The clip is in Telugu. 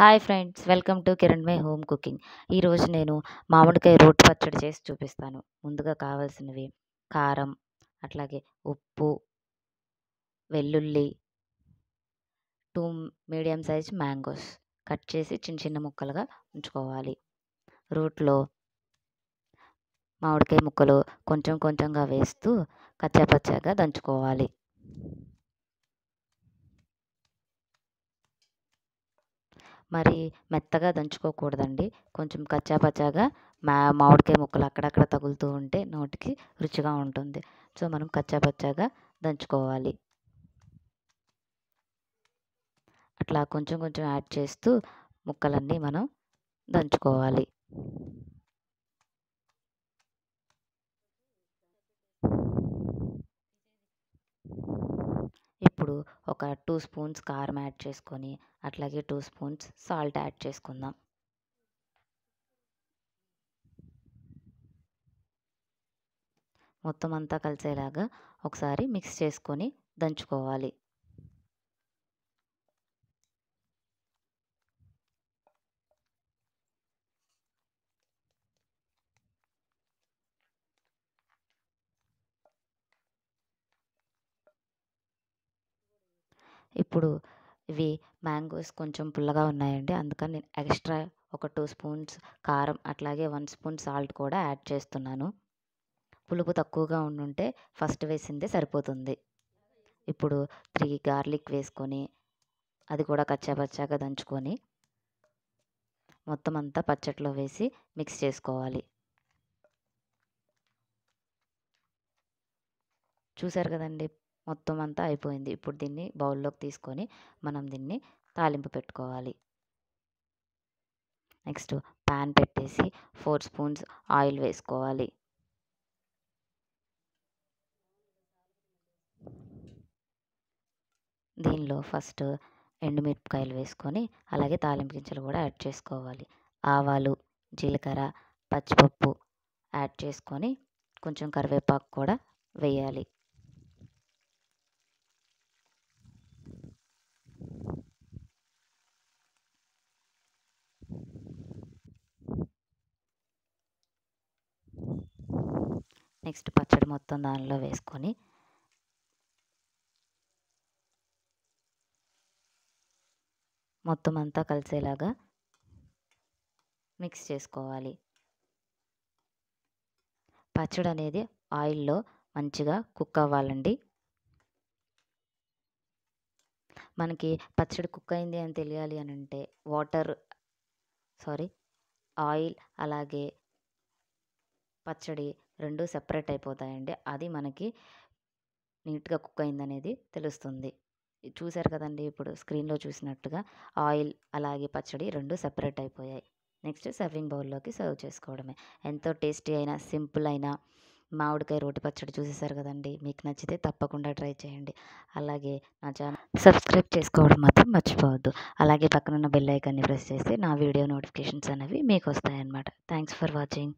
hi friends welcome to Kiran my home cooking ఈరోజు నేను మామిడికాయ రోటి పచ్చడి చేసి చూపిస్తాను ముందుగా కావాల్సినవి కారం అట్లాగే ఉప్పు వెల్లుల్లి two medium size mangoes cut చేసి చిన్న చిన్న ముక్కలుగా ఉంచుకోవాలి రోట్లో మామిడికాయ ముక్కలు కొంచెం కొంచెంగా వేస్తూ కచ్చాపచ్చాగా దంచుకోవాలి మరి మెత్తగా దంచుకోకూడదండి కొంచెం కచ్చాపచ్చాగా మా మామిడికాయ ముక్కలు అక్కడక్కడ తగులుతూ ఉంటే నోటికి రుచిగా ఉంటుంది సో మనం కచ్చాపచ్చాగా దంచుకోవాలి అట్లా కొంచెం కొంచెం యాడ్ చేస్తూ ముక్కలన్నీ మనం దంచుకోవాలి ఇప్పుడు ఒక టూ స్పూన్స్ కారం యాడ్ చేసుకొని అట్లాగే టూ స్పూన్స్ సాల్ట్ యాడ్ చేసుకుందాం మొత్తం అంతా కలిసేలాగా ఒకసారి మిక్స్ చేసుకొని దంచుకోవాలి ఇప్పుడు ఇవి మ్యాంగోస్ కొంచెం పుల్లగా ఉన్నాయండి అందుకని నేను ఎక్స్ట్రా ఒక టూ స్పూన్స్ కారం అట్లాగే వన్ స్పూన్ సాల్ట్ కూడా యాడ్ చేస్తున్నాను పులుపు తక్కువగా ఉండుంటే ఫస్ట్ వేసిందే సరిపోతుంది ఇప్పుడు త్రీ గార్లిక్ వేసుకొని అది కూడా కచ్చాపచ్చాగా దంచుకొని మొత్తం అంతా పచ్చట్లో వేసి మిక్స్ చేసుకోవాలి చూసారు కదండి మొత్తం అంతా అయిపోయింది ఇప్పుడు దీన్ని బౌల్లోకి తీసుకొని మనం దీన్ని తాలింపు పెట్టుకోవాలి నెక్స్ట్ ప్యాన్ పెట్టేసి ఫోర్ స్పూన్స్ ఆయిల్ వేసుకోవాలి దీనిలో ఫస్ట్ ఎండుమిరపకాయలు వేసుకొని అలాగే తాలింపు గింజలు కూడా యాడ్ చేసుకోవాలి ఆవాలు జీలకర్ర పచ్చిపప్పు యాడ్ చేసుకొని కొంచెం కరివేపాకు కూడా వేయాలి నెక్స్ట్ పచ్చడి మొత్తం దానిలో వేసుకొని మొత్తం అంతా కలిసేలాగా మిక్స్ చేసుకోవాలి పచ్చడి అనేది ఆయిల్లో మంచిగా కుక్ అవ్వాలండి మనకి పచ్చడి కుక్ అయింది అని తెలియాలి అని అంటే వాటర్ సారీ ఆయిల్ అలాగే పచ్చడి రెండు సెపరేట్ అయిపోతాయండి అది మనకి నీట్గా కుక్ అయిందనేది తెలుస్తుంది చూశారు కదండి ఇప్పుడు స్క్రీన్లో చూసినట్టుగా ఆయిల్ అలాగే పచ్చడి రెండు సెపరేట్ అయిపోయాయి నెక్స్ట్ సర్వింగ్ బౌల్లోకి సర్వ్ చేసుకోవడమే ఎంతో టేస్టీ అయినా సింపుల్ అయినా మామిడికాయ రోటి పచ్చడి చూసేసారు కదండి మీకు నచ్చితే తప్పకుండా ట్రై చేయండి అలాగే నా ఛానల్ సబ్స్క్రైబ్ చేసుకోవడం మాత్రం మర్చిపోవద్దు అలాగే పక్కనున్న బెల్ ఐకాన్ని ప్రెస్ చేస్తే నా వీడియో నోటిఫికేషన్స్ అనేవి మీకు వస్తాయన్నమాట థ్యాంక్స్ ఫర్ వాచింగ్